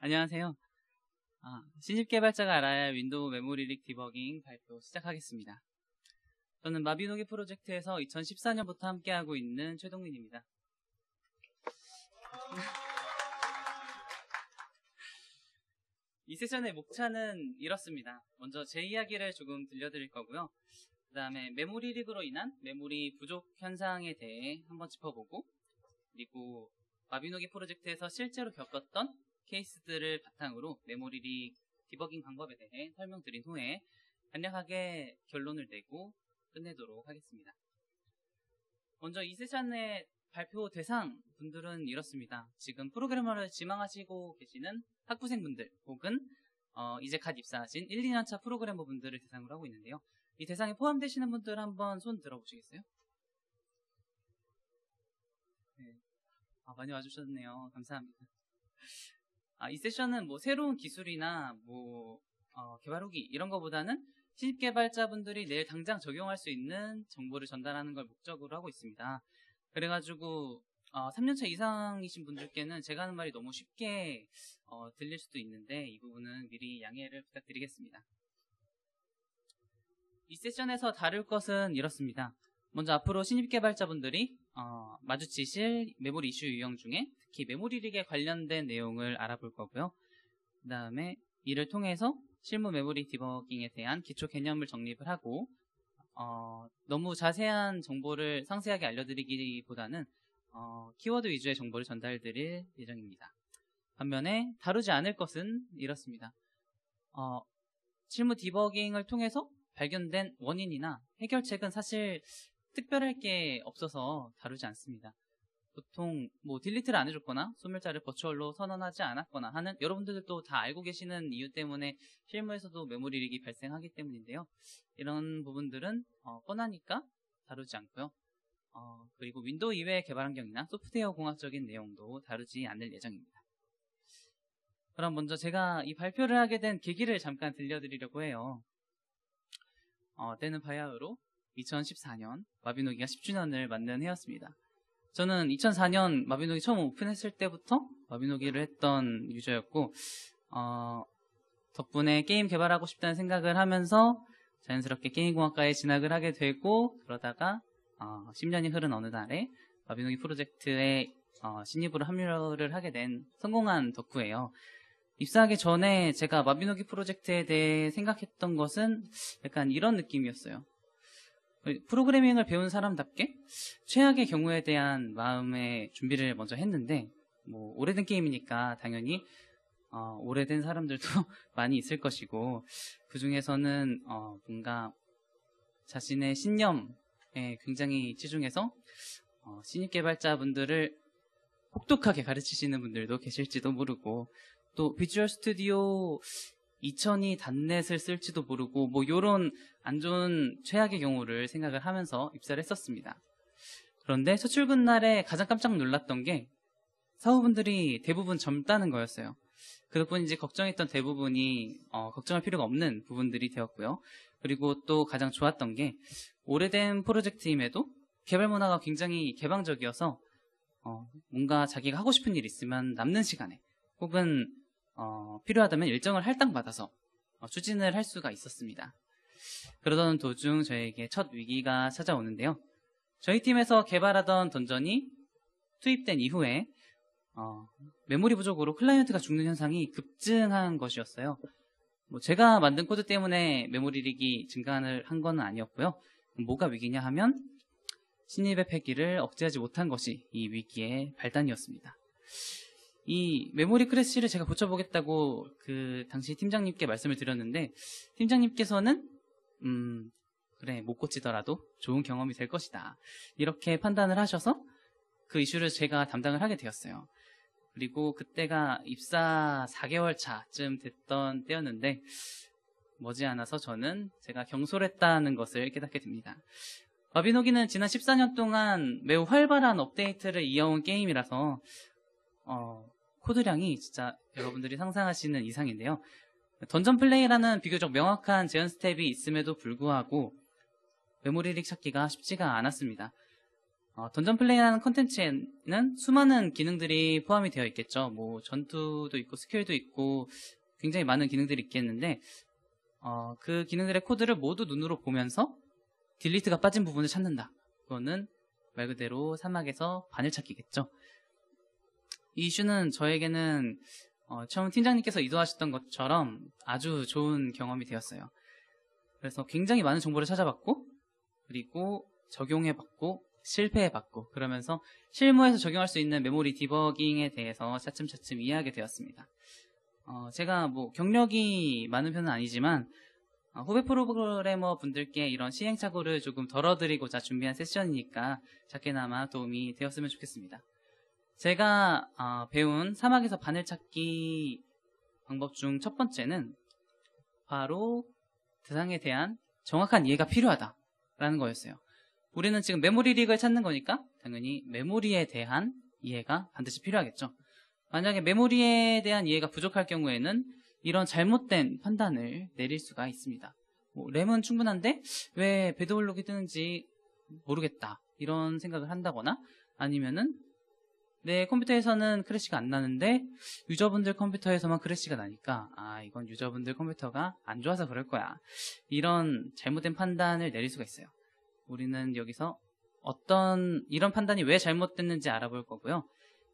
안녕하세요. 아, 신입 개발자가 알아야 할 윈도우 메모리릭 디버깅 발표 시작하겠습니다. 저는 마비노기 프로젝트에서 2014년부터 함께하고 있는 최동민입니다. 이 세션의 목차는 이렇습니다. 먼저 제 이야기를 조금 들려드릴 거고요. 그 다음에 메모리 릭으로 인한 메모리 부족 현상에 대해 한번 짚어보고 그리고 마비노기 프로젝트에서 실제로 겪었던 케이스들을 바탕으로 메모리리 디버깅 방법에 대해 설명드린 후에 간략하게 결론을 내고 끝내도록 하겠습니다. 먼저 이 세션의 발표 대상 분들은 이렇습니다. 지금 프로그래머를 지망하시고 계시는 학부생분들 혹은 어, 이제 갓 입사하신 1, 2년차 프로그래머 분들을 대상으로 하고 있는데요. 이 대상에 포함되시는 분들 한번 손 들어보시겠어요? 네. 아, 많이 와주셨네요. 감사합니다. 아, 이 세션은 뭐 새로운 기술이나 뭐 어, 개발 후기 이런 것보다는 신입 개발자분들이 내일 당장 적용할 수 있는 정보를 전달하는 걸 목적으로 하고 있습니다. 그래가지고 어, 3년차 이상이신 분들께는 제가 하는 말이 너무 쉽게 어, 들릴 수도 있는데 이 부분은 미리 양해를 부탁드리겠습니다. 이 세션에서 다룰 것은 이렇습니다. 먼저 앞으로 신입 개발자분들이 어, 마주치실 메모리 이슈 유형 중에 특히 메모리 릭에 관련된 내용을 알아볼 거고요. 그 다음에 이를 통해서 실무 메모리 디버깅에 대한 기초 개념을 정립을 하고 어, 너무 자세한 정보를 상세하게 알려드리기보다는 어, 키워드 위주의 정보를 전달드릴 예정입니다. 반면에 다루지 않을 것은 이렇습니다. 어, 실무 디버깅을 통해서 발견된 원인이나 해결책은 사실 특별할 게 없어서 다루지 않습니다. 보통 뭐 딜리트를 안 해줬거나 소멸자를 버추얼로 선언하지 않았거나 하는 여러분들도 다 알고 계시는 이유 때문에 실무에서도 메모리 릭이 발생하기 때문인데요. 이런 부분들은 어, 뻔하니까 다루지 않고요. 어, 그리고 윈도우 이외의 개발 환경이나 소프트웨어 공학적인 내용도 다루지 않을 예정입니다. 그럼 먼저 제가 이 발표를 하게 된 계기를 잠깐 들려드리려고 해요. 어, 때는 바야흐로 2014년 마비노기가 10주년을 맞는 해였습니다. 저는 2004년 마비노기 처음 오픈했을 때부터 마비노기를 했던 유저였고 어, 덕분에 게임 개발하고 싶다는 생각을 하면서 자연스럽게 게임공학과에 진학을 하게 되고 그러다가 어, 10년이 흐른 어느 날에 마비노기 프로젝트에 어, 신입으로 합류를 하게 된 성공한 덕후예요. 입사하기 전에 제가 마비노기 프로젝트에 대해 생각했던 것은 약간 이런 느낌이었어요. 프로그래밍을 배운 사람답게 최악의 경우에 대한 마음의 준비를 먼저 했는데 뭐 오래된 게임이니까 당연히 어, 오래된 사람들도 많이 있을 것이고 그 중에서는 어, 뭔가 자신의 신념에 굉장히 치중해서 어, 신입 개발자분들을 혹독하게 가르치시는 분들도 계실지도 모르고 또 비주얼 스튜디오 이천이 단넷을 쓸지도 모르고 뭐이런안 좋은 최악의 경우를 생각을 하면서 입사를 했었습니다. 그런데 첫 출근 날에 가장 깜짝 놀랐던 게 사후분들이 대부분 젊다는 거였어요. 그덕분 이제 걱정했던 대부분이 어, 걱정할 필요가 없는 부분들이 되었고요. 그리고 또 가장 좋았던 게 오래된 프로젝트임에도 개발 문화가 굉장히 개방적이어서 어, 뭔가 자기가 하고 싶은 일 있으면 남는 시간에 혹은 어, 필요하다면 일정을 할당받아서 어, 추진을 할 수가 있었습니다. 그러던 도중 저에게 첫 위기가 찾아오는데요. 저희 팀에서 개발하던 던전이 투입된 이후에 어, 메모리 부족으로 클라이언트가 죽는 현상이 급증한 것이었어요. 뭐 제가 만든 코드 때문에 메모리 릭이 증가를 한 건 아니었고요. 뭐가 위기냐 하면 신입의 폐기를 억제하지 못한 것이 이 위기의 발단이었습니다. 이 메모리 크래시를 제가 고쳐보겠다고 그 당시 팀장님께 말씀을 드렸는데 팀장님께서는 음 그래 못 고치더라도 좋은 경험이 될 것이다 이렇게 판단을 하셔서 그 이슈를 제가 담당을 하게 되었어요. 그리고 그때가 입사 4개월 차쯤 됐던 때였는데 머지않아서 저는 제가 경솔했다는 것을 깨닫게 됩니다. 마비노기는 지난 14년 동안 매우 활발한 업데이트를 이어온 게임이라서 어, 코드량이 진짜 여러분들이 상상하시는 이상인데요. 던전 플레이라는 비교적 명확한 제한 스텝이 있음에도 불구하고 메모리 릭 찾기가 쉽지가 않았습니다. 어, 던전 플레이라는 컨텐츠에는 수많은 기능들이 포함이 되어 있겠죠. 뭐 전투도 있고 스킬도 있고 굉장히 많은 기능들이 있겠는데 어, 그 기능들의 코드를 모두 눈으로 보면서 딜리트가 빠진 부분을 찾는다. 그거는 말 그대로 사막에서 바늘 찾기겠죠. 이슈는 저에게는 어, 처음 팀장님께서 이도하셨던 것처럼 아주 좋은 경험이 되었어요. 그래서 굉장히 많은 정보를 찾아봤고 그리고 적용해봤고 실패해봤고 그러면서 실무에서 적용할 수 있는 메모리 디버깅에 대해서 차츰차츰 이해하게 되었습니다. 어, 제가 뭐 경력이 많은 편은 아니지만 어, 후배 프로그래머 분들께 이런 시행착오를 조금 덜어드리고자 준비한 세션이니까 작게나마 도움이 되었으면 좋겠습니다. 제가 어, 배운 사막에서 바늘 찾기 방법 중 첫 번째는 바로 대상에 대한 정확한 이해가 필요하다라는 거였어요. 우리는 지금 메모리 릭을 찾는 거니까 당연히 메모리에 대한 이해가 반드시 필요하겠죠. 만약에 메모리에 대한 이해가 부족할 경우에는 이런 잘못된 판단을 내릴 수가 있습니다. 뭐 램은 충분한데 왜 배드홀록이 뜨는지 모르겠다 이런 생각을 한다거나 아니면은 내 컴퓨터에서는 크래시가 안 나는데 유저분들 컴퓨터에서만 크래시가 나니까 아 이건 유저분들 컴퓨터가 안 좋아서 그럴 거야 이런 잘못된 판단을 내릴 수가 있어요 우리는 여기서 어떤 이런 판단이 왜 잘못됐는지 알아볼 거고요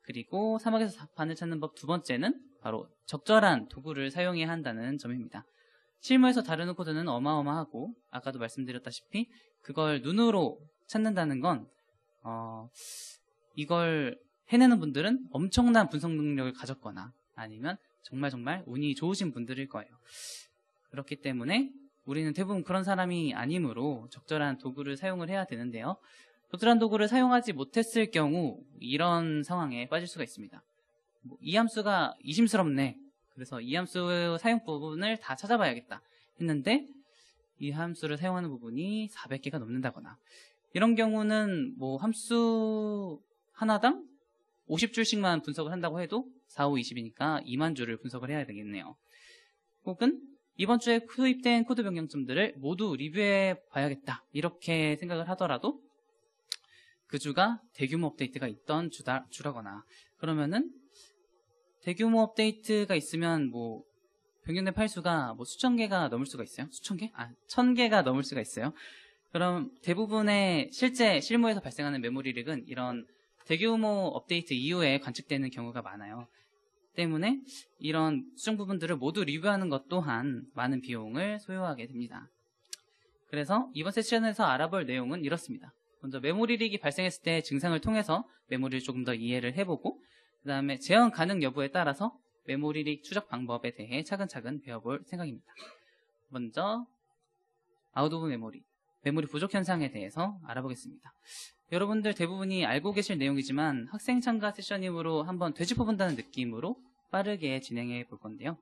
그리고 사막에서 반을 찾는 법 두 번째는 바로 적절한 도구를 사용해야 한다는 점입니다 실무에서 다루는 코드는 어마어마하고 아까도 말씀드렸다시피 그걸 눈으로 찾는다는 건 어, 이걸 해내는 분들은 엄청난 분석 능력을 가졌거나 아니면 정말 정말 운이 좋으신 분들일 거예요. 그렇기 때문에 우리는 대부분 그런 사람이 아니므로 적절한 도구를 사용을 해야 되는데요. 도트란 도구를 사용하지 못했을 경우 이런 상황에 빠질 수가 있습니다. 뭐이 함수가 이심스럽네. 그래서 이 함수 사용 부분을 다 찾아봐야겠다 했는데 이 함수를 사용하는 부분이 400개가 넘는다거나 이런 경우는 뭐 함수 하나당 50줄씩만 분석을 한다고 해도 4, 5, 20이니까 2만 줄을 분석을 해야 되겠네요. 혹은 이번 주에 투입된 코드 변경점들을 모두 리뷰해 봐야겠다 이렇게 생각을 하더라도 그 주가 대규모 업데이트가 있던 주다, 주라거나 그러면은 대규모 업데이트가 있으면 뭐 변경된 파일 수가 뭐 수천 개가 넘을 수가 있어요. 수천 개? 아, 천 개가 넘을 수가 있어요. 그럼 대부분의 실제 실무에서 발생하는 메모리 릭은 이런 대규모 업데이트 이후에 관측되는 경우가 많아요. 때문에 이런 수정 부분들을 모두 리뷰하는 것 또한 많은 비용을 소요하게 됩니다. 그래서 이번 세션에서 알아볼 내용은 이렇습니다. 먼저 메모리 릭이 발생했을 때 증상을 통해서 메모리를 조금 더 이해를 해보고 그 다음에 재현 가능 여부에 따라서 메모리 릭 추적 방법에 대해 차근차근 배워볼 생각입니다. 먼저 아웃 오브 메모리, 메모리 부족 현상에 대해서 알아보겠습니다. 여러분들 대부분이 알고 계실 내용이지만 학생 참가 세션이므로 한번 되짚어본다는 느낌으로 빠르게 진행해 볼 건데요.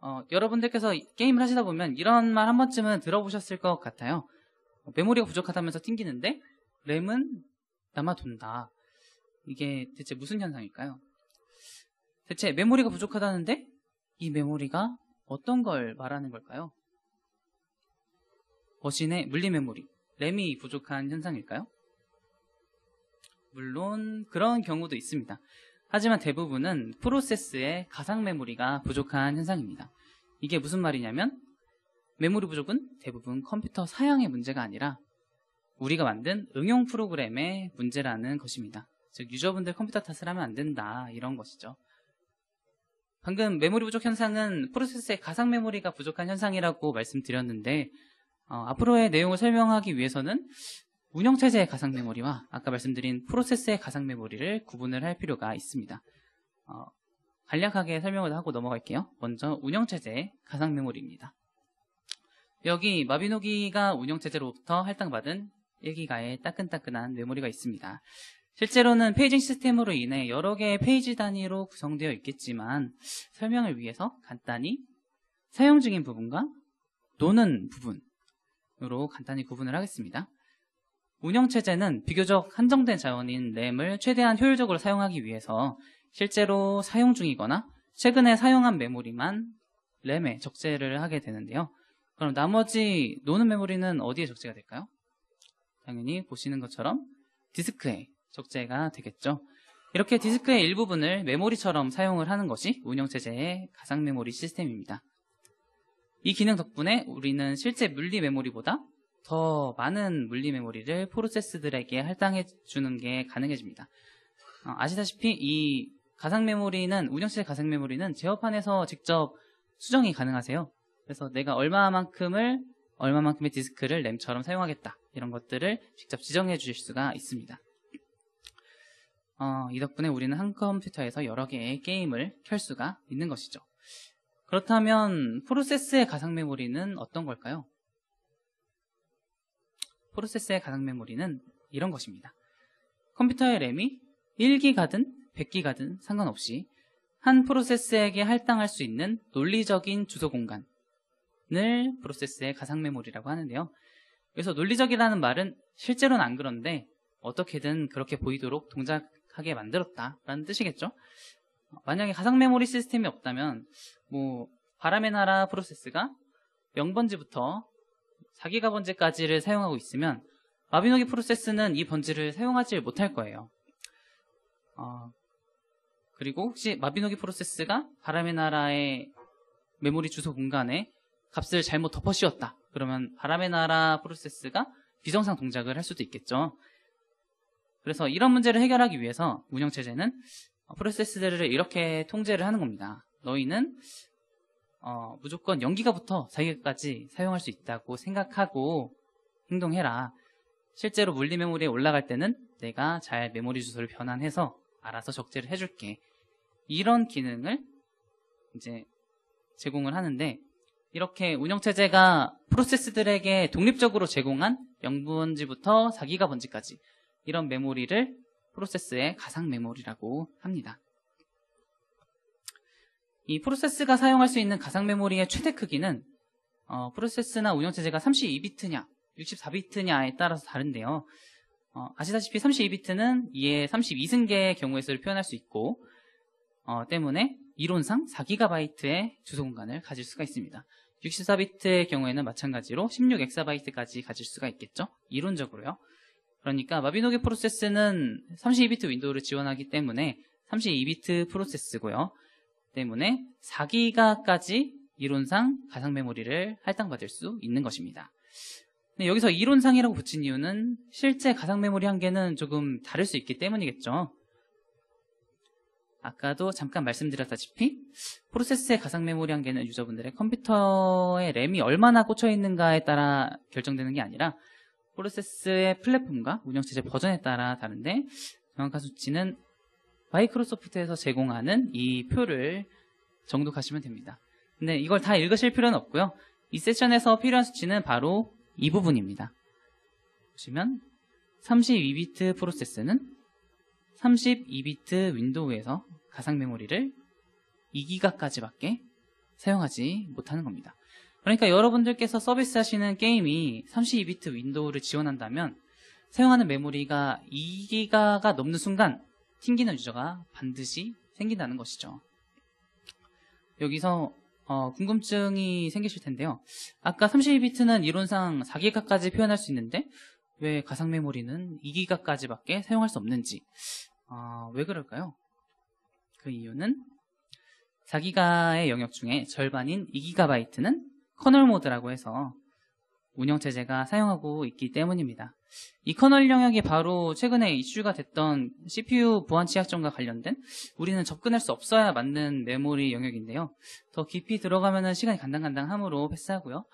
어, 여러분들께서 게임을 하시다 보면 이런 말 한 번쯤은 들어보셨을 것 같아요. 어, 메모리가 부족하다면서 튕기는데 램은 남아 돈다. 이게 대체 무슨 현상일까요? 대체 메모리가 부족하다는데 이 메모리가 어떤 걸 말하는 걸까요? 머신의 물리 메모리, 램이 부족한 현상일까요? 물론 그런 경우도 있습니다. 하지만 대부분은 프로세스의 가상 메모리가 부족한 현상입니다. 이게 무슨 말이냐면 메모리 부족은 대부분 컴퓨터 사양의 문제가 아니라 우리가 만든 응용 프로그램의 문제라는 것입니다. 즉 유저분들 컴퓨터 탓을 하면 안 된다 이런 것이죠. 방금 메모리 부족 현상은 프로세스의 가상 메모리가 부족한 현상이라고 말씀드렸는데 어, 앞으로의 내용을 설명하기 위해서는 운영체제의 가상 메모리와 아까 말씀드린 프로세스의 가상 메모리를 구분을 할 필요가 있습니다. 어, 간략하게 설명을 하고 넘어갈게요. 먼저 운영체제의 가상 메모리입니다. 여기 마비노기가 운영체제로부터 할당받은 1기가의 따끈따끈한 메모리가 있습니다. 실제로는 페이징 시스템으로 인해 여러 개의 페이지 단위로 구성되어 있겠지만 설명을 위해서 간단히 사용 중인 부분과 노는 부분 으로 간단히 구분을 하겠습니다. 운영체제는 비교적 한정된 자원인 램을 최대한 효율적으로 사용하기 위해서 실제로 사용 중이거나 최근에 사용한 메모리만 램에 적재를 하게 되는데요. 그럼 나머지 노는 메모리는 어디에 적재가 될까요? 당연히 보시는 것처럼 디스크에 적재가 되겠죠. 이렇게 디스크의 일부분을 메모리처럼 사용을 하는 것이 운영체제의 가상 메모리 시스템입니다. 이 기능 덕분에 우리는 실제 물리 메모리보다 더 많은 물리 메모리를 프로세스들에게 할당해 주는 게 가능해집니다. 어, 아시다시피 이 가상 메모리는 운영실 가상 메모리는 제어판에서 직접 수정이 가능하세요. 그래서 내가 얼마만큼을 얼마만큼의 디스크를 램처럼 사용하겠다 이런 것들을 직접 지정해 주실 수가 있습니다. 어, 이 덕분에 우리는 한 컴퓨터에서 여러 개의 게임을 켤 수가 있는 것이죠. 그렇다면 프로세스의 가상 메모리는 어떤 걸까요? 프로세스의 가상 메모리는 이런 것입니다. 컴퓨터의 램이 1기가든 100기가든 상관없이 한 프로세스에게 할당할 수 있는 논리적인 주소 공간을 프로세스의 가상 메모리라고 하는데요. 그래서 논리적이라는 말은 실제로는 안 그런데 어떻게든 그렇게 보이도록 동작하게 만들었다라는 뜻이겠죠. 만약에 가상 메모리 시스템이 없다면 뭐 바람의 나라 프로세스가 0번지부터 4기가 번지까지를 사용하고 있으면 마비노기 프로세스는 이 번지를 사용하지 못할 거예요. 어, 그리고 혹시 마비노기 프로세스가 바람의 나라의 메모리 주소 공간에 값을 잘못 덮어 씌웠다. 그러면 바람의 나라 프로세스가 비정상 동작을 할 수도 있겠죠. 그래서 이런 문제를 해결하기 위해서 운영체제는 프로세스들을 이렇게 통제를 하는 겁니다. 너희는 어, 무조건 연기가부터 자기까지 사용할 수 있다고 생각하고 행동해라. 실제로 물리 메모리에 올라갈 때는 내가 잘 메모리 주소를 변환해서 알아서 적재를 해줄게. 이런 기능을 이제 제공을 하는데 이렇게 운영체제가 프로세스들에게 독립적으로 제공한 0분지부터4기가 번지까지 이런 메모리를 프로세스의 가상 메모리라고 합니다. 이 프로세스가 사용할 수 있는 가상 메모리의 최대 크기는 어, 프로세스나 운영체제가 32비트냐 64비트냐에 따라서 다른데요. 어, 아시다시피 32비트는 이에 32승계의 경우에서를 표현할 수 있고 어, 때문에 이론상 4GB의 주소 공간을 가질 수가 있습니다. 64비트의 경우에는 마찬가지로 16 엑사바이트까지 가질 수가 있겠죠. 이론적으로요. 그러니까 마비노기 프로세스는 32비트 윈도우를 지원하기 때문에 32비트 프로세스고요. 때문에 4기가까지 이론상 가상 메모리를 할당받을 수 있는 것입니다. 여기서 이론상이라고 붙인 이유는 실제 가상 메모리 한계는 조금 다를 수 있기 때문이겠죠. 아까도 잠깐 말씀드렸다시피 프로세스의 가상 메모리 한계는 유저분들의 컴퓨터의 램이 얼마나 꽂혀 있는가에 따라 결정되는 게 아니라 프로세스의 플랫폼과 운영체제 버전에 따라 다른데 정확한 수치는 마이크로소프트에서 제공하는 이 표를 정독하시면 됩니다. 근데 이걸 다 읽으실 필요는 없고요. 이 세션에서 필요한 수치는 바로 이 부분입니다. 보시면 32비트 프로세스는 32비트 윈도우에서 가상 메모리를 2기가까지밖에 사용하지 못하는 겁니다. 그러니까 여러분들께서 서비스하시는 게임이 32비트 윈도우를 지원한다면 사용하는 메모리가 2기가가 넘는 순간 튕기는 유저가 반드시 생긴다는 것이죠. 여기서 어, 궁금증이 생기실 텐데요. 아까 32비트는 이론상 4기가까지 표현할 수 있는데 왜 가상 메모리는 2기가까지밖에 사용할 수 없는지 어, 왜 그럴까요? 그 이유는 4기가의 영역 중에 절반인 2기가는 바이트 커널 모드라고 해서 운영체제가 사용하고 있기 때문입니다. 이 커널 영역이 바로 최근에 이슈가 됐던 CPU 보안 취약점과 관련된 우리는 접근할 수 없어야 맞는 메모리 영역인데요. 더 깊이 들어가면 시간이 간당간당하므로 패스하고요.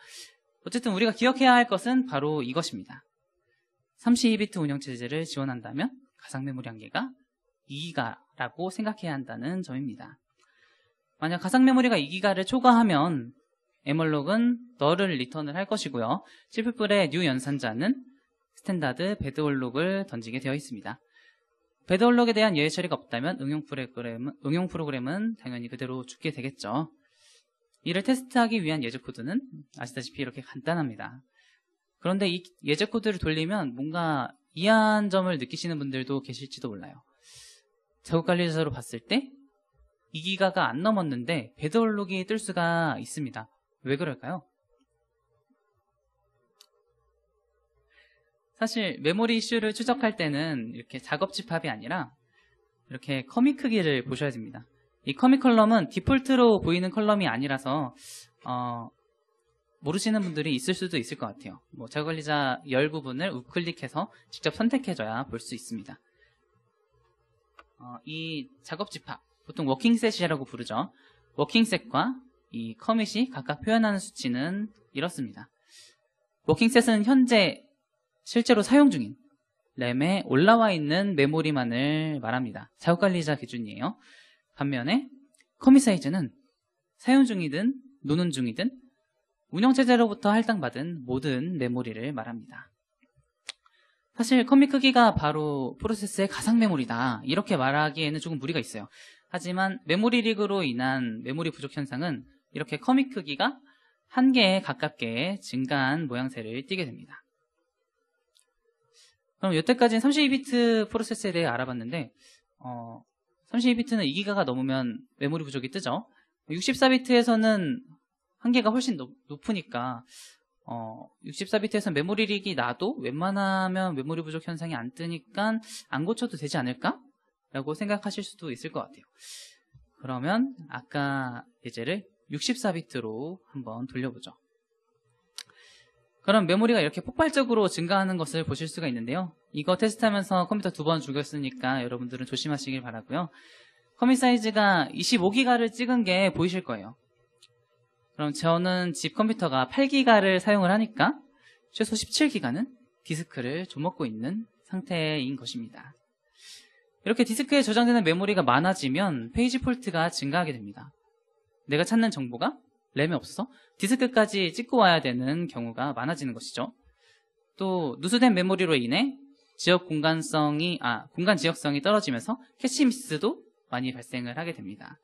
어쨌든 우리가 기억해야 할 것은 바로 이것입니다. 32비트 운영체제를 지원한다면 가상 메모리 한계가 2기가라고 생각해야 한다는 점입니다. 만약 가상 메모리가 2기가를 초과하면 m 에멀록은 너을 리턴을 할 것이고요. 실프풀의 뉴 연산자는 스탠다드 배드올록을 던지게 되어 있습니다. 배드올록에 대한 예외 처리가 없다면 응용 프로그램은, 응용 프로그램은 당연히 그대로 죽게 되겠죠. 이를 테스트하기 위한 예제 코드는 아시다시피 이렇게 간단합니다. 그런데 이 예제 코드를 돌리면 뭔가 이한 점을 느끼시는 분들도 계실지도 몰라요. 자국관리자로 봤을 때 2기가가 안 넘었는데 배드홀록이뜰 수가 있습니다. 왜 그럴까요? 사실 메모리 이슈를 추적할 때는 이렇게 작업 집합이 아니라 이렇게 커미 크기를 음. 보셔야 됩니다. 이커미 컬럼은 디폴트로 보이는 컬럼이 아니라서 어, 모르시는 분들이 있을 수도 있을 것 같아요. 뭐제 관리자 열 부분을 우클릭해서 직접 선택해줘야 볼 수 있습니다. 어, 이 작업 집합, 보통 워킹 셋이라고 부르죠. 워킹 셋과 이 커밋이 각각 표현하는 수치는 이렇습니다. 워킹셋은 현재 실제로 사용 중인 램에 올라와 있는 메모리만을 말합니다. 자국관리자 기준이에요. 반면에 커밋 사이즈는 사용 중이든 노는 중이든 운영체제로부터 할당받은 모든 메모리를 말합니다. 사실 커밋 크기가 바로 프로세스의 가상 메모리다 이렇게 말하기에는 조금 무리가 있어요. 하지만 메모리 리그로 인한 메모리 부족 현상은 이렇게 커밋 크기가 한 개에 가깝게 증가한 모양새를 띠게 됩니다. 그럼 여태까지는 32비트 프로세스에 대해 알아봤는데 어, 32비트는 2기가가 넘으면 메모리 부족이 뜨죠. 64비트에서는 한계가 훨씬 높, 으니까 어, 6 4비트에서 메모리 릭이 나도 웬만하면 메모리 부족 현상이 안 뜨니까 안 고쳐도 되지 않을까? 라고 생각하실 수도 있을 것 같아요. 그러면 아까 예제를 64비트로 한번 돌려보죠. 그럼 메모리가 이렇게 폭발적으로 증가하는 것을 보실 수가 있는데요. 이거 테스트하면서 컴퓨터 두 번 죽였으니까 여러분들은 조심하시길 바라고요. 커밋 사이즈가 25기가를 찍은 게 보이실 거예요. 그럼 저는 집 컴퓨터가 8기가를 사용을 하니까 최소 17기가는 디스크를 좀먹고 있는 상태인 것입니다. 이렇게 디스크에 저장되는 메모리가 많아지면 페이지 폴트가 증가하게 됩니다. 내가 찾는 정보가 램에 없어 디스크까지 찍고 와야 되는 경우가 많아지는 것이죠. 또 누수된 메모리로 인해 지역 공간성이 아 공간 지역성이 떨어지면서 캐시 미스도 많이 발생을 하게 됩니다.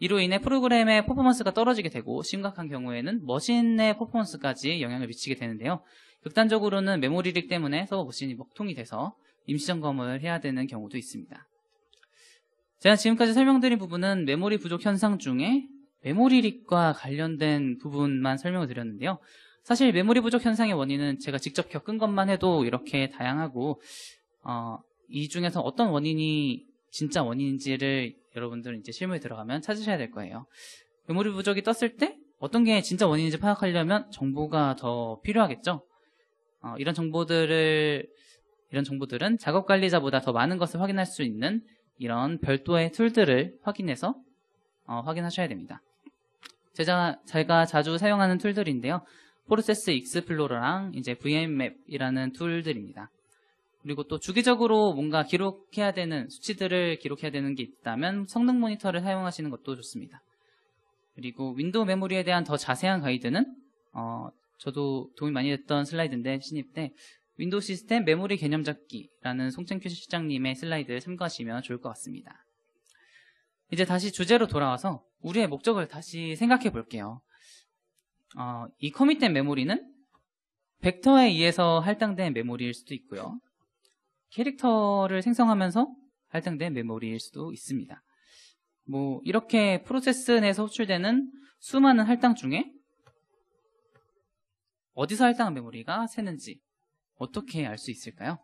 이로 인해 프로그램의 퍼포먼스가 떨어지게 되고 심각한 경우에는 머신의 퍼포먼스까지 영향을 미치게 되는데요. 극단적으로는 메모리 릭 때문에 서버 머신이 먹통이 돼서 임시 점검을 해야 되는 경우도 있습니다. 제가 지금까지 설명드린 부분은 메모리 부족 현상 중에 메모리 릭과 관련된 부분만 설명을 드렸는데요. 사실 메모리 부족 현상의 원인은 제가 직접 겪은 것만 해도 이렇게 다양하고 어, 이 중에서 어떤 원인이 진짜 원인인지를 여러분들은 이제 실무에 들어가면 찾으셔야 될 거예요. 메모리 부족이 떴을 때 어떤 게 진짜 원인인지 파악하려면 정보가 더 필요하겠죠. 어, 이런 정보들을 이런 정보들은 작업 관리자보다 더 많은 것을 확인할 수 있는 이런 별도의 툴들을 확인해서 어, 확인하셔야 됩니다. 제가, 제가 자주 사용하는 툴들인데요. 프로세스 익스플로러랑 이제 VM맵이라는 툴들입니다. 그리고 또 주기적으로 뭔가 기록해야 되는 수치들을 기록해야 되는 게 있다면 성능 모니터를 사용하시는 것도 좋습니다. 그리고 윈도우 메모리에 대한 더 자세한 가이드는 어, 저도 도움이 많이 됐던 슬라이드인데 신입 때 윈도우 시스템 메모리 개념 잡기라는 송창규 실장님의 슬라이드를 참고하시면 좋을 것 같습니다. 이제 다시 주제로 돌아와서 우리의 목적을 다시 생각해 볼게요. 어, 이 커밋된 메모리는 벡터에 의해서 할당된 메모리일 수도 있고요. 캐릭터를 생성하면서 할당된 메모리일 수도 있습니다. 뭐 이렇게 프로세스 내에서 호출되는 수많은 할당 중에 어디서 할당 메모리가 새는지 어떻게 알 수 있을까요?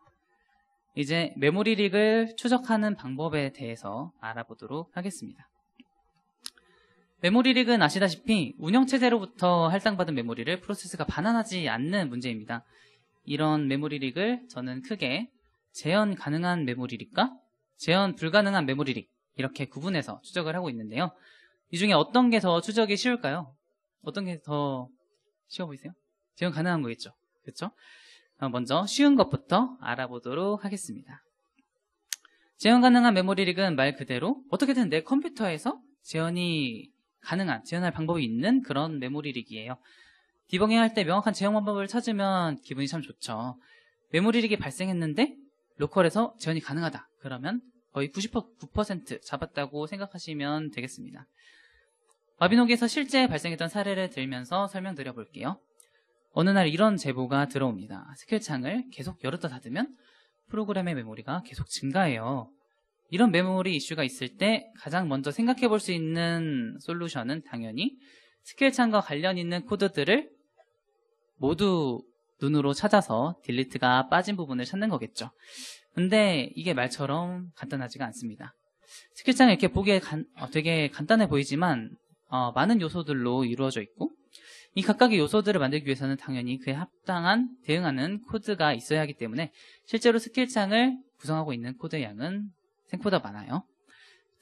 이제 메모리 릭을 추적하는 방법에 대해서 알아보도록 하겠습니다. 메모리릭은 아시다시피 운영체제로부터 할당받은 메모리를 프로세스가 반환하지 않는 문제입니다. 이런 메모리릭을 저는 크게 재현 가능한 메모리릭과 재현 불가능한 메모리릭 이렇게 구분해서 추적을 하고 있는데요. 이 중에 어떤 게 더 추적이 쉬울까요? 어떤 게 더 쉬워 보이세요? 재현 가능한 거겠죠. 그렇죠? 어, 먼저 쉬운 것부터 알아보도록 하겠습니다. 재현 가능한 메모리릭은 말 그대로 어떻게든 내 컴퓨터에서 재현이 가능한 재현할 방법이 있는 그런 메모리릭이에요. 디버깅 할 때 명확한 재현 방법을 찾으면 기분이 참 좋죠. 메모리릭이 발생했는데 로컬에서 재현이 가능하다. 그러면 거의 99% 잡았다고 생각하시면 되겠습니다. 마비노기에서 실제 발생했던 사례를 들면서 설명드려 볼게요. 어느 날 이런 제보가 들어옵니다. 스킬창을 계속 열었다 닫으면 프로그램의 메모리가 계속 증가해요. 이런 메모리 이슈가 있을 때 가장 먼저 생각해 볼 수 있는 솔루션은 당연히 스킬창과 관련 있는 코드들을 모두 눈으로 찾아서 딜리트가 빠진 부분을 찾는 거겠죠. 근데 이게 말처럼 간단하지가 않습니다. 스킬창이 이렇게 보기에 간, 어, 되게 간단해 보이지만 어, 많은 요소들로 이루어져 있고 이 각각의 요소들을 만들기 위해서는 당연히 그에 합당한 대응하는 코드가 있어야 하기 때문에 실제로 스킬창을 구성하고 있는 코드 양은 생각보다 많아요.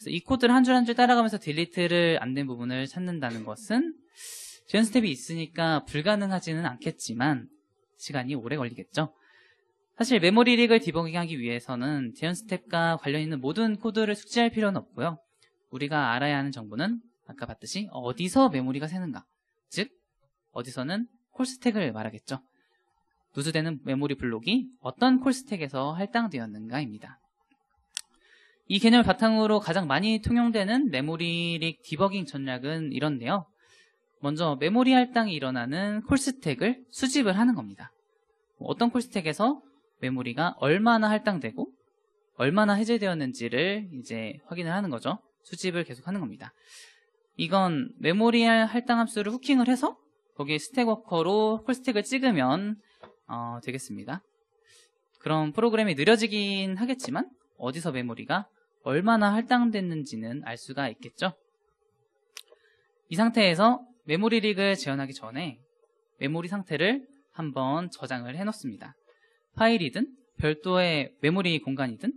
그래서 이 코드를 한 줄 한 줄 따라가면서 딜리트를 안 된 부분을 찾는다는 것은 지연 스텝이 있으니까 불가능하지는 않겠지만 시간이 오래 걸리겠죠. 사실 메모리 릭을 디버깅하기 위해서는 지연 스텝과 관련 있는 모든 코드를 숙지할 필요는 없고요. 우리가 알아야 하는 정보는 아까 봤듯이 어디서 메모리가 새는가, 즉 어디서는 콜 스택을 말하겠죠. 누수되는 메모리 블록이 어떤 콜 스택에서 할당되었는가입니다. 이 개념을 바탕으로 가장 많이 통용되는 메모리릭 디버깅 전략은 이런데요. 먼저 메모리 할당이 일어나는 콜스택을 수집을 하는 겁니다. 어떤 콜스택에서 메모리가 얼마나 할당되고 얼마나 해제되었는지를 이제 확인을 하는 거죠. 수집을 계속 하는 겁니다. 이건 메모리 할당 함수를 후킹을 해서 거기에 스택워커로 콜스택을 찍으면 어, 되겠습니다. 그럼 프로그램이 느려지긴 하겠지만 어디서 메모리가 얼마나 할당됐는지는 알 수가 있겠죠? 이 상태에서 메모리 릭을 재현하기 전에 메모리 상태를 한번 저장을 해 놓습니다. 파일이든 별도의 메모리 공간이든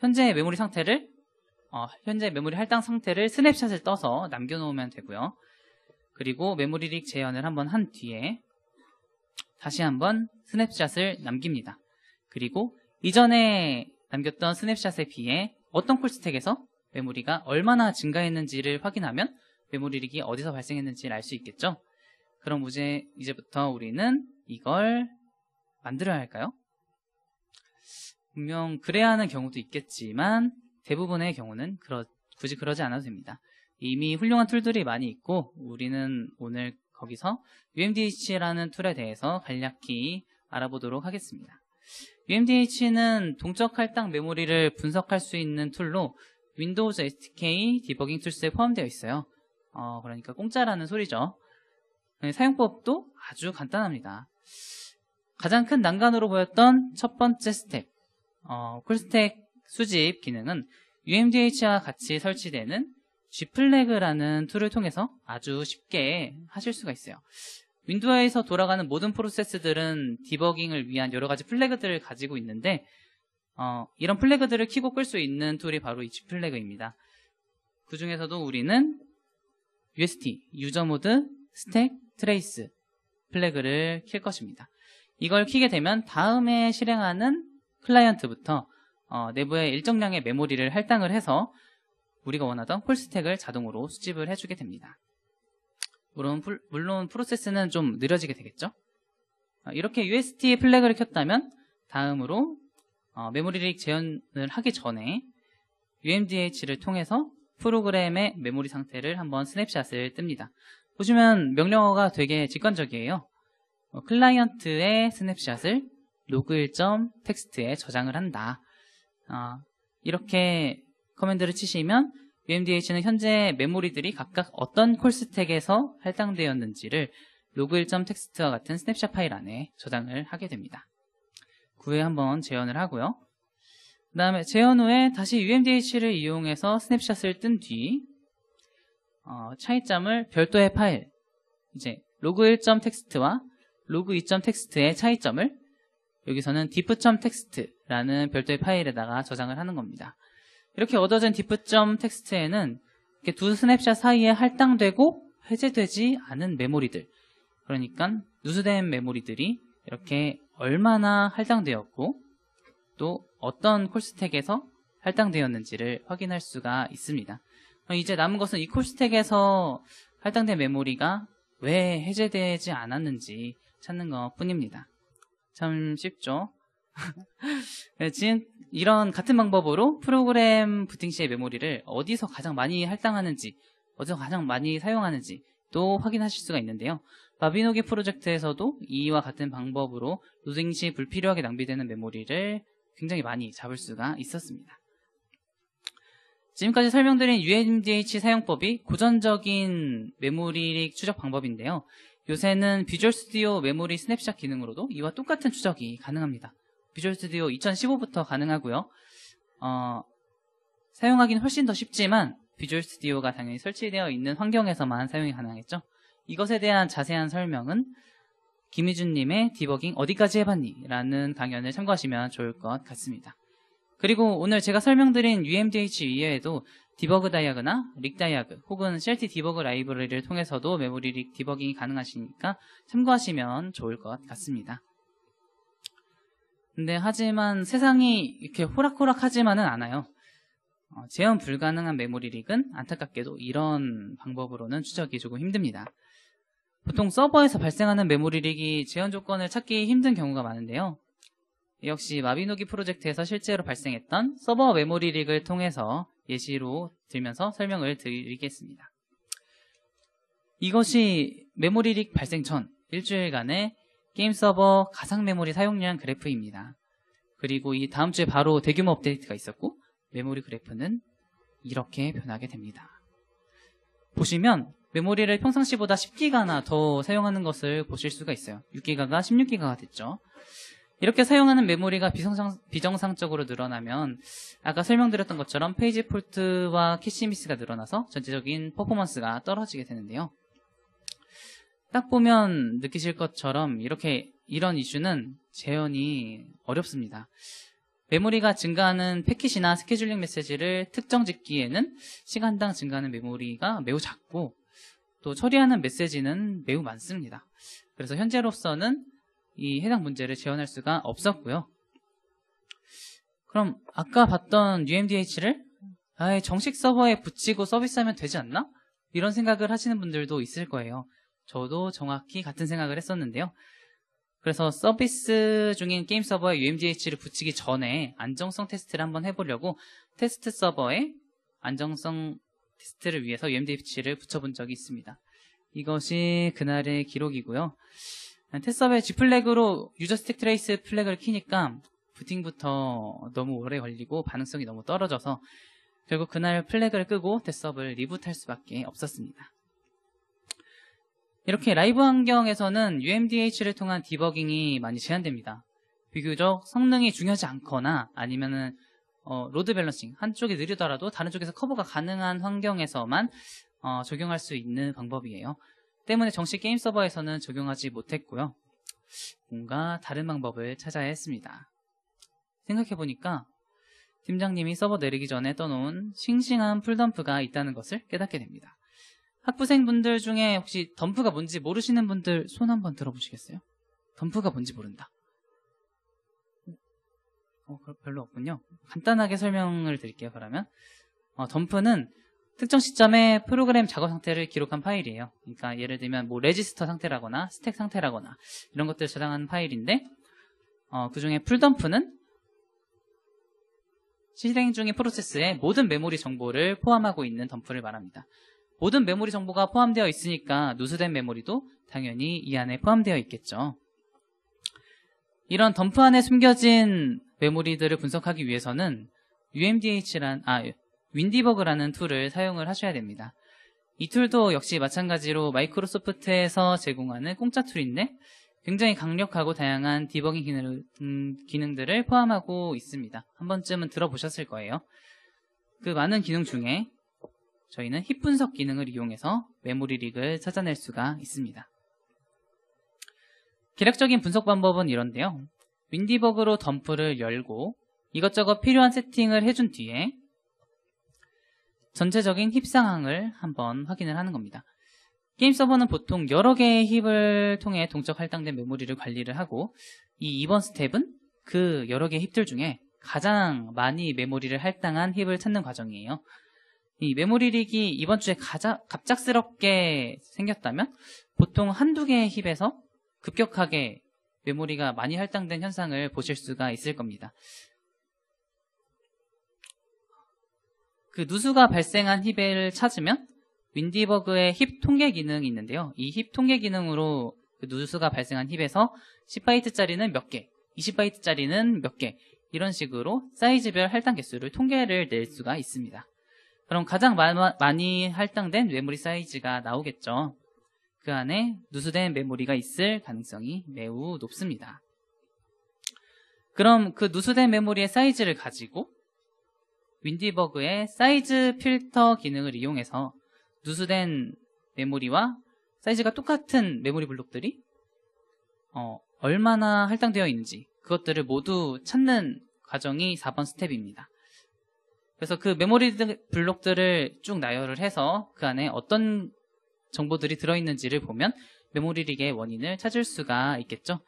현재 메모리 상태를 어, 현재 메모리 할당 상태를 스냅샷을 떠서 남겨 놓으면 되고요. 그리고 메모리 릭 재현을 한번 한 뒤에 다시 한번 스냅샷을 남깁니다. 그리고 이전에 남겼던 스냅샷에 비해 어떤 콜스택에서 메모리가 얼마나 증가했는지를 확인하면 메모리 릭이 어디서 발생했는지를 알 수 있겠죠. 그럼 이제 이제부터 우리는 이걸 만들어야 할까요? 분명 그래야 하는 경우도 있겠지만 대부분의 경우는 그러, 굳이 그러지 않아도 됩니다. 이미 훌륭한 툴들이 많이 있고 우리는 오늘 거기서 UMDH라는 툴에 대해서 간략히 알아보도록 하겠습니다. UMDH는 동적 할당 메모리를 분석할 수 있는 툴로 윈도우즈 SDK 디버깅 툴스에 포함되어 있어요. 어, 그러니까 공짜라는 소리죠. 네, 사용법도 아주 간단합니다. 가장 큰난간으로 보였던 첫 번째 스텝, 어, 쿨스택 수집 기능은 UMDH와 같이 설치되는 G플래그라는 툴을 통해서 아주 쉽게 하실 수가 있어요. 윈도우에서 돌아가는 모든 프로세스들은 디버깅을 위한 여러 가지 플래그들을 가지고 있는데 어, 이런 플래그들을 키고 끌 수 있는 툴이 바로 이 G 플래그입니다. 그 중에서도 우리는 UST, 유저 모드, 스택, 트레이스 플래그를 킬 것입니다. 이걸 키게 되면 다음에 실행하는 클라이언트부터 어, 내부의 일정량의 메모리를 할당을 해서 우리가 원하던 콜 스택을 자동으로 수집을 해주게 됩니다. 물론, 물론 프로세스는 좀 느려지게 되겠죠. 아, 이렇게 UST 플래그를 켰다면 다음으로 어, 메모리 리릭 재현을 하기 전에 UMDH를 통해서 프로그램의 메모리 상태를 한번 스냅샷을 뜹니다. 보시면 명령어가 되게 직관적이에요. 어, 클라이언트의 스냅샷을 l o g 1 t x t 에 저장을 한다. 어, 이렇게 커맨드를 치시면 u m d h 는 현재 메모리들이 각각 어떤 콜스택에서 할당되었는지를 로그 g 1텍스트와 같은 스냅샷 파일 안에 저장을 하게 됩니다. 구에 그 한번 재현을 하고요. 그 다음에 재현 후에 다시 UMDH를 이용해서 스냅샷을 뜬뒤 어, 차이점을 별도의 파일 이제 로그 g 1텍스트와 로그 g 2텍스트의 차이점을 여기서는 diff.txt라는 별도의 파일에다가 저장을 하는 겁니다. 이렇게 얻어진 디프점 텍스트에는 두 스냅샷 사이에 할당되고 해제되지 않은 메모리들 그러니까 누수된 메모리들이 이렇게 얼마나 할당되었고 또 어떤 콜스택에서 할당되었는지를 확인할 수가 있습니다. 이제 남은 것은 이 콜스택에서 할당된 메모리가 왜 해제되지 않았는지 찾는 것 뿐입니다. 참 쉽죠? 네, 지금 이런 같은 방법으로 프로그램 부팅 시의 메모리를 어디서 가장 많이 할당하는지, 어디서 가장 많이 사용하는지 또 확인하실 수가 있는데요. 바비노기 프로젝트에서도 이와 같은 방법으로 로딩 시 불필요하게 낭비되는 메모리를 굉장히 많이 잡을 수가 있었습니다. 지금까지 설명드린 UMDH 사용법이 고전적인 메모리 추적 방법인데요. 요새는 비주얼 스튜디오 메모리 스냅샷 기능으로도 이와 똑같은 추적이 가능합니다. 비주얼 스튜디오 2015부터 가능하고요. 어, 사용하기는 훨씬 더 쉽지만 비주얼 스튜디오가 당연히 설치되어 있는 환경에서만 사용이 가능하겠죠. 이것에 대한 자세한 설명은 김희준님의 디버깅 어디까지 해봤니? 라는 강연을 참고하시면 좋을 것 같습니다. 그리고 오늘 제가 설명드린 UMDH 이외에도 디버그 다이아그나 릭 다이아그 혹은 CLT 디버그 라이브러리를 통해서도 메모리 릭 디버깅이 가능하시니까 참고하시면 좋을 것 같습니다. 근데 네, 하지만 세상이 이렇게 호락호락하지만은 않아요. 어, 재현 불가능한 메모리 릭은 안타깝게도 이런 방법으로는 추적이 조금 힘듭니다. 보통 서버에서 발생하는 메모리 릭이 재현 조건을 찾기 힘든 경우가 많은데요. 역시 마비노기 프로젝트에서 실제로 발생했던 서버 메모리 릭을 통해서 예시로 들면서 설명을 드리겠습니다. 이것이 메모리 릭 발생 전 일주일간의 게임 서버 가상 메모리 사용량 그래프입니다. 그리고 이 다음 주에 바로 대규모 업데이트가 있었고 메모리 그래프는 이렇게 변하게 됩니다. 보시면 메모리를 평상시보다 10기가나 더 사용하는 것을 보실 수가 있어요. 6기가가 16기가가 됐죠. 이렇게 사용하는 메모리가 비정상, 적으로 늘어나면 아까 설명드렸던 것처럼 페이지 폴트와 캐시 미스가 늘어나서 전체적인 퍼포먼스가 떨어지게 되는데요. 딱 보면 느끼실 것처럼 이렇게 이런 이슈는 재현이 어렵습니다. 메모리가 증가하는 패킷이나 스케줄링 메시지를 특정 짓기에는 시간당 증가하는 메모리가 매우 작고 또 처리하는 메시지는 매우 많습니다. 그래서 현재로서는 이 해당 문제를 재현할 수가 없었고요. 그럼 아까 봤던 UMDH를 아예 정식 서버에 붙이고 서비스하면 되지 않나? 이런 생각을 하시는 분들도 있을 거예요. 저도 정확히 같은 생각을 했었는데요. 그래서 서비스 중인 게임 서버에 UMDH를 붙이기 전에 안정성 테스트를 한번 해보려고 테스트 서버에 안정성 테스트를 위해서 UMDH를 붙여본 적이 있습니다. 이것이 그날의 기록이고요. 테스트 서버에 G 플래그로 유저 스택 트레이스 플래그를 키니까 부팅부터 너무 오래 걸리고 반응성이 너무 떨어져서 결국 그날 플래그를 끄고 테스업을 리부트할 수밖에 없었습니다. 이렇게 라이브 환경에서는 UMDH를 통한 디버깅이 많이 제한됩니다. 비교적 성능이 중요하지 않거나 아니면은 어, 로드 밸런싱 한쪽이 느리더라도 다른 쪽에서 커버가 가능한 환경에서만 어, 적용할 수 있는 방법이에요. 때문에 정식 게임 서버에서는 적용하지 못했고요. 뭔가 다른 방법을 찾아야 했습니다. 생각해보니까 팀장님이 서버 내리기 전에 떠놓은 싱싱한 풀덤프가 있다는 것을 깨닫게 됩니다. 학부생분들 중에 혹시 덤프가 뭔지 모르시는 분들 손 한번 들어보시겠어요? 덤프가 뭔지 모른다. 어, 별로 없군요. 간단하게 설명을 드릴게요, 그러면. 어, 덤프는 특정 시점에 프로그램 작업 상태를 기록한 파일이에요. 그러니까 예를 들면 뭐 레지스터 상태라거나 스택 상태라거나 이런 것들을 저장하는 파일인데 어, 그 중에 풀덤프는 실행 중인 프로세스에 모든 메모리 정보를 포함하고 있는 덤프를 말합니다. 모든 메모리 정보가 포함되어 있으니까 누수된 메모리도 당연히 이 안에 포함되어 있겠죠. 이런 덤프 안에 숨겨진 메모리들을 분석하기 위해서는 UMDH란 아 윈디버그라는 툴을 사용을 하셔야 됩니다. 이 툴도 역시 마찬가지로 마이크로소프트에서 제공하는 공짜 툴인데 굉장히 강력하고 다양한 디버깅 기능, 음, 기능들을 포함하고 있습니다. 한 번쯤은 들어보셨을 거예요. 그 많은 기능 중에 저희는 힙 분석 기능을 이용해서 메모리 릭을 찾아낼 수가 있습니다. 기략적인 분석 방법은 이런데요. 윈디버그로 덤프를 열고 이것저것 필요한 세팅을 해준 뒤에 전체적인 힙 상황을 한번 확인을 하는 겁니다. 게임 서버는 보통 여러 개의 힙을 통해 동적 할당된 메모리를 관리를 하고 이 2번 스텝은 그 여러 개의 힙들 중에 가장 많이 메모리를 할당한 힙을 찾는 과정이에요. 이 메모리 릭이 이번 주에 가장 갑작스럽게 생겼다면 보통 한두 개의 힙에서 급격하게 메모리가 많이 할당된 현상을 보실 수가 있을 겁니다. 그 누수가 발생한 힙을 찾으면 윈디버그의 힙 통계 기능이 있는데요. 이 힙 통계 기능으로 그 누수가 발생한 힙에서 10바이트짜리는 몇 개, 20바이트짜리는 몇 개, 이런 식으로 사이즈별 할당 개수를 통계를 낼 수가 있습니다. 그럼 가장 마, 많이 할당된 메모리 사이즈가 나오겠죠. 그 안에 누수된 메모리가 있을 가능성이 매우 높습니다. 그럼 그 누수된 메모리의 사이즈를 가지고 윈디버그의 사이즈 필터 기능을 이용해서 누수된 메모리와 사이즈가 똑같은 메모리 블록들이 어, 얼마나 할당되어 있는지 그것들을 모두 찾는 과정이 4번 스텝입니다. 그래서 그 메모리 블록들을 쭉 나열을 해서 그 안에 어떤 정보들이 들어있는지를 보면 메모리 릭의 원인을 찾을 수가 있겠죠.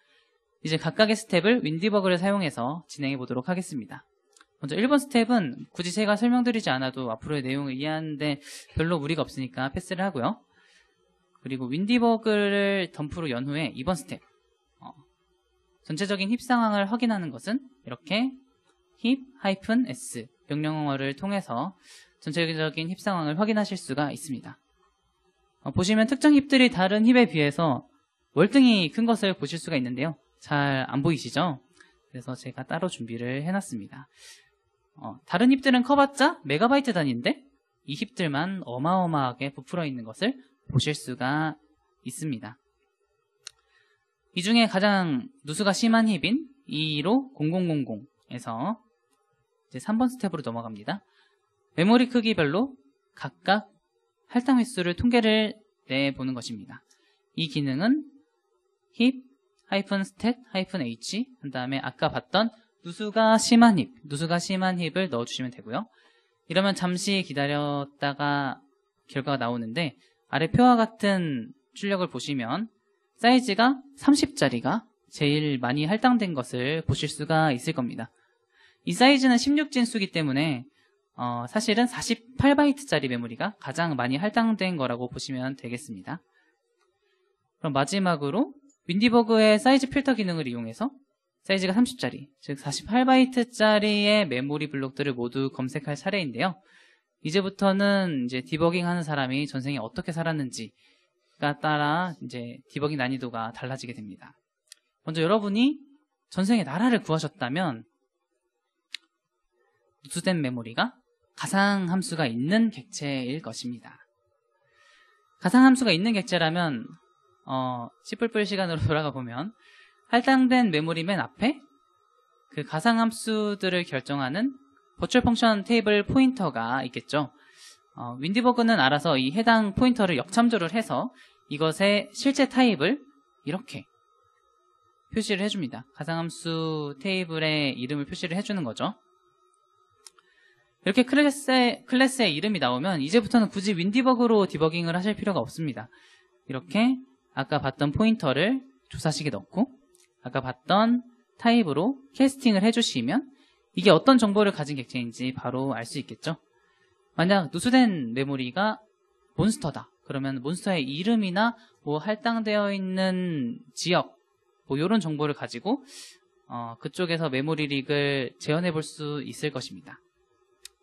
이제 각각의 스텝을 윈디버그를 사용해서 진행해 보도록 하겠습니다. 먼저 1번 스텝은 굳이 제가 설명드리지 않아도 앞으로의 내용을 이해하는데 별로 무리가 없으니까 패스를 하고요. 그리고 윈디버그를 덤프로 연 후에 2번 스텝 어, 전체적인 힙 상황을 확인하는 것은 이렇게 힙-s 명령어를 통해서 전체적인 힙 상황을 확인하실 수가 있습니다. 어, 보시면 특정 힙들이 다른 힙에 비해서 월등히 큰 것을 보실 수가 있는데요. 잘 안 보이시죠? 그래서 제가 따로 준비를 해놨습니다. 어, 다른 힙들은 커봤자 메가바이트 단위인데 이 힙들만 어마어마하게 부풀어 있는 것을 보실 수가 있습니다. 이 중에 가장 누수가 심한 힙인 2로0 0 0 0에서 이제 3번 스텝으로 넘어갑니다. 메모리 크기별로 각각 할당 횟수를 통계를 내보는 것입니다. 이 기능은 힙, 하이픈 스탯, 하이픈 h 그 다음에 아까 봤던 누수가 심한 힙, 누수가 심한 힙을 넣어주시면 되고요. 이러면 잠시 기다렸다가 결과가 나오는데 아래 표와 같은 출력을 보시면 사이즈가 30짜리가 제일 많이 할당된 것을 보실 수가 있을 겁니다. 이 사이즈는 16진수기 때문에 어, 사실은 48바이트짜리 메모리가 가장 많이 할당된 거라고 보시면 되겠습니다. 그럼 마지막으로 윈디버그의 사이즈 필터 기능을 이용해서 사이즈가 30짜리, 즉 48바이트짜리의 메모리 블록들을 모두 검색할 사례인데요 이제부터는 이제 디버깅 하는 사람이 전생에 어떻게 살았는지가 따라 이제 디버깅 난이도가 달라지게 됩니다. 먼저 여러분이 전생에 나라를 구하셨다면 누수된 메모리가 가상 함수가 있는 객체일 것입니다. 가상 함수가 있는 객체라면 어, 시뿔뿔 시간으로 돌아가 보면 할당된 메모리 맨 앞에 그 가상 함수들을 결정하는 버추얼 펑션 테이블 포인터가 있겠죠. 어, 윈디버그는 알아서 이 해당 포인터를 역참조를 해서 이것의 실제 타입을 이렇게 표시를 해줍니다. 가상함수 테이블의 이름을 표시를 해주는 거죠. 이렇게 클래스의, 클래스의 이름이 나오면 이제부터는 굳이 윈디버그로 디버깅을 하실 필요가 없습니다. 이렇게 아까 봤던 포인터를 조사식에 넣고 아까 봤던 타입으로 캐스팅을 해주시면 이게 어떤 정보를 가진 객체인지 바로 알 수 있겠죠. 만약 누수된 메모리가 몬스터다. 그러면 몬스터의 이름이나 뭐 할당되어 있는 지역 뭐 이런 정보를 가지고 어, 그쪽에서 메모리 릭을 재현해 볼 수 있을 것입니다.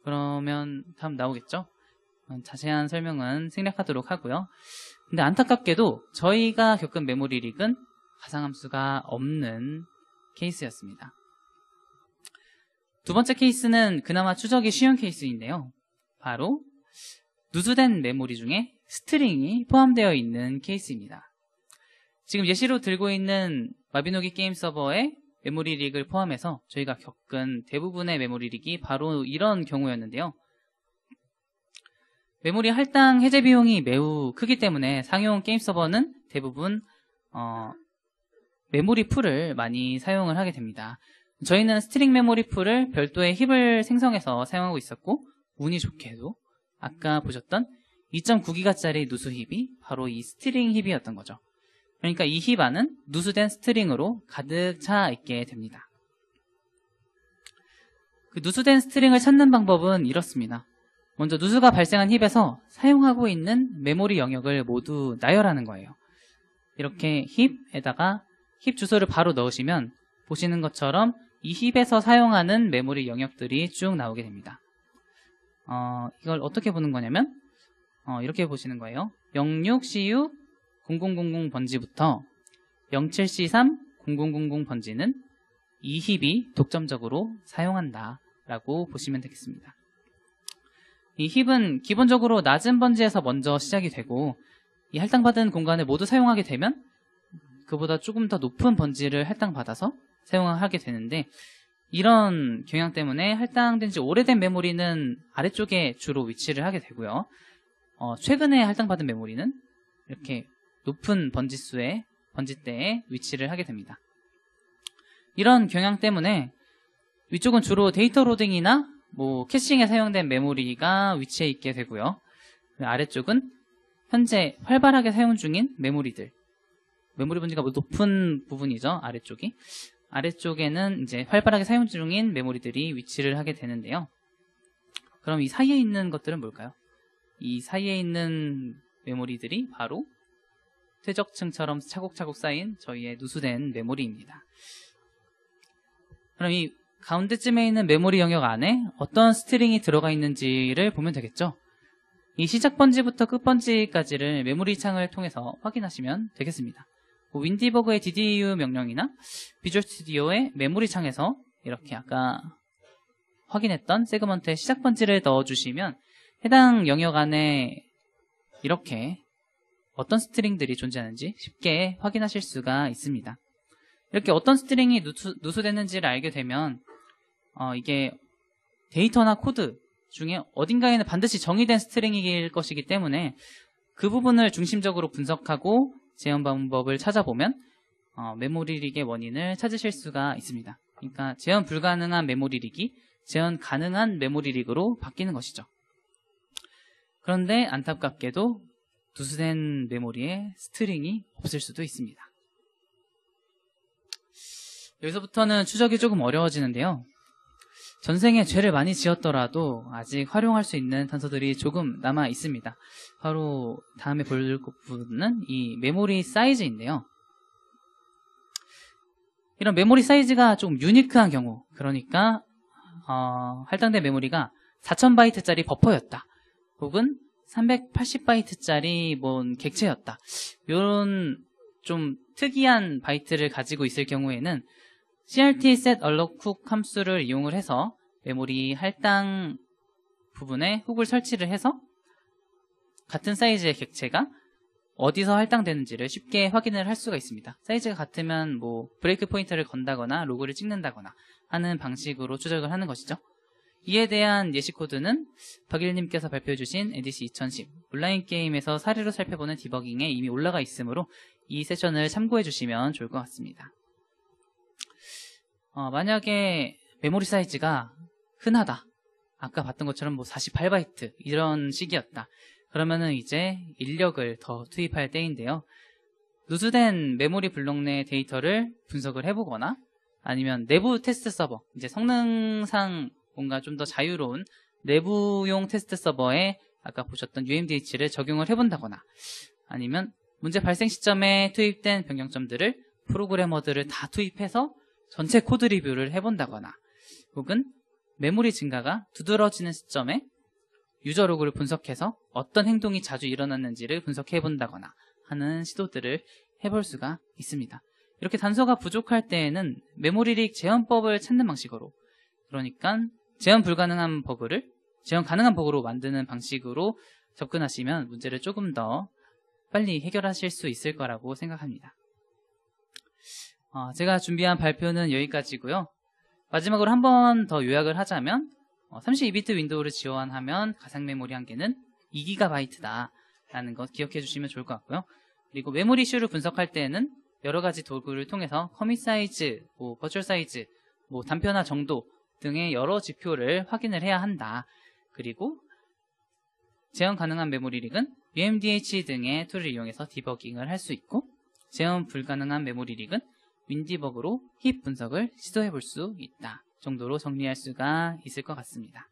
그러면 다음 나오겠죠? 어, 자세한 설명은 생략하도록 하고요. 근데 안타깝게도 저희가 겪은 메모리 릭은 가상함수가 없는 케이스였습니다. 두 번째 케이스는 그나마 추적이 쉬운 케이스인데요. 바로 누수된 메모리 중에 스트링이 포함되어 있는 케이스입니다. 지금 예시로 들고 있는 마비노기 게임 서버에 메모리 릭을 포함해서 저희가 겪은 대부분의 메모리 릭이 바로 이런 경우였는데요. 메모리 할당 해제 비용이 매우 크기 때문에 상용 게임 서버는 대부분 어, 메모리 풀을 많이 사용을 하게 됩니다. 저희는 스트링 메모리 풀을 별도의 힙을 생성해서 사용하고 있었고 운이 좋게도 아까 보셨던 2.9기가짜리 누수 힙이 바로 이 스트링 힙이었던 거죠. 그러니까 이히바은 누수된 스트링으로 가득 차 있게 됩니다. 그 누수된 스트링을 찾는 방법은 이렇습니다. 먼저 누수가 발생한 힙에서 사용하고 있는 메모리 영역을 모두 나열하는 거예요. 이렇게 힙에다가 힙 주소를 바로 넣으시면 보시는 것처럼 이 힙에서 사용하는 메모리 영역들이 쭉 나오게 됩니다. 어, 이걸 어떻게 보는 거냐면 어, 이렇게 보시는 거예요. 06CU 0000 번지부터 07C3 0000 번지는 이 힙이 독점적으로 사용한다 라고 보시면 되겠습니다. 이 힙은 기본적으로 낮은 번지에서 먼저 시작이 되고 이 할당받은 공간을 모두 사용하게 되면 그보다 조금 더 높은 번지를 할당받아서 사용하게 되는데 이런 경향 때문에 할당된 지 오래된 메모리는 아래쪽에 주로 위치를 하게 되고요. 어, 최근에 할당받은 메모리는 이렇게 높은 번지수의 번지대에 위치를 하게 됩니다. 이런 경향 때문에 위쪽은 주로 데이터 로딩이나 뭐 캐싱에 사용된 메모리가 위치해 있게 되고요. 그 아래쪽은 현재 활발하게 사용 중인 메모리들. 메모리 번지가 뭐 높은 부분이죠. 아래쪽이. 아래쪽에는 이제 활발하게 사용 중인 메모리들이 위치를 하게 되는데요. 그럼 이 사이에 있는 것들은 뭘까요? 이 사이에 있는 메모리들이 바로 퇴적층처럼 차곡차곡 쌓인 저희의 누수된 메모리입니다. 그럼 이 가운데쯤에 있는 메모리 영역 안에 어떤 스트링이 들어가 있는지를 보면 되겠죠. 이 시작 번지부터 끝 번지까지를 메모리 창을 통해서 확인하시면 되겠습니다. 뭐 윈디버그의 DDU 명령이나 비주얼 스튜디오의 메모리 창에서 이렇게 아까 확인했던 세그먼트의 시작 번지를 넣어주시면 해당 영역 안에 이렇게 어떤 스트링들이 존재하는지 쉽게 확인하실 수가 있습니다. 이렇게 어떤 스트링이 누수, 됐는지를 알게 되면 어, 이게 데이터나 코드 중에 어딘가에는 반드시 정의된 스트링일 것이기 때문에 그 부분을 중심적으로 분석하고 재현 방법을 찾아보면 어, 메모리 릭의 원인을 찾으실 수가 있습니다. 그러니까 재현 불가능한 메모리 릭이 재현 가능한 메모리 릭으로 바뀌는 것이죠. 그런데 안타깝게도 누수된 메모리에 스트링이 없을 수도 있습니다. 여기서부터는 추적이 조금 어려워지는데요. 전생에 죄를 많이 지었더라도 아직 활용할 수 있는 단서들이 조금 남아 있습니다. 바로 다음에 볼 부분은 이 메모리 사이즈인데요. 이런 메모리 사이즈가 좀 유니크한 경우, 그러니까 어, 할당된 메모리가 4,000바이트짜리 버퍼였다. 혹은 380바이트짜리 뭔 객체였다. 요런좀 특이한 바이트를 가지고 있을 경우에는 CRT set alloc 함수를 이용을 해서 메모리 할당 부분에 훅을 설치를 해서 같은 사이즈의 객체가 어디서 할당되는지를 쉽게 확인을 할 수가 있습니다. 사이즈가 같으면 뭐 브레이크 포인트를 건다거나 로그를 찍는다거나 하는 방식으로 추적을 하는 것이죠. 이에 대한 예시코드는 박일님께서 발표해주신 NDC 2010 온라인 게임에서 사례로 살펴보는 디버깅에 이미 올라가 있으므로 이 세션을 참고해주시면 좋을 것 같습니다. 어, 만약에 메모리 사이즈가 흔하다. 아까 봤던 것처럼 뭐 48바이트 이런 식이었다. 그러면은 이제 인력을 더 투입할 때인데요. 누수된 메모리 블록 내 데이터를 분석을 해보거나 아니면 내부 테스트 서버, 이제 성능상 뭔가 좀 더 자유로운 내부용 테스트 서버에 아까 보셨던 UMDH를 적용을 해본다거나 아니면 문제 발생 시점에 투입된 변경점들을 프로그래머들을 다 투입해서 전체 코드 리뷰를 해본다거나 혹은 메모리 증가가 두드러지는 시점에 유저 로그를 분석해서 어떤 행동이 자주 일어났는지를 분석해 본다거나 하는 시도들을 해볼 수가 있습니다. 이렇게 단서가 부족할 때에는 메모리 릭 재현법을 찾는 방식으로 그러니까 재현 불가능한 버그를 재현 가능한 버그로 만드는 방식으로 접근하시면 문제를 조금 더 빨리 해결하실 수 있을 거라고 생각합니다. 어, 제가 준비한 발표는 여기까지고요. 마지막으로 한 번 더 요약을 하자면 어, 32비트 윈도우를 지원하면 가상 메모리 한 개는 2GB다 라는 것 기억해 주시면 좋을 것 같고요. 그리고 메모리 슈를 분석할 때에는 여러 가지 도구를 통해서 커밋 사이즈, 뭐 버추얼 사이즈, 뭐 단편화 정도 등의 여러 지표를 확인을 해야 한다. 그리고 재현 가능한 메모리 릭은 UMDH 등의 툴을 이용해서 디버깅을 할 수 있고 재현 불가능한 메모리 릭은 윈디버그로 힙 분석을 시도해 볼 수 있다 정도로 정리할 수가 있을 것 같습니다.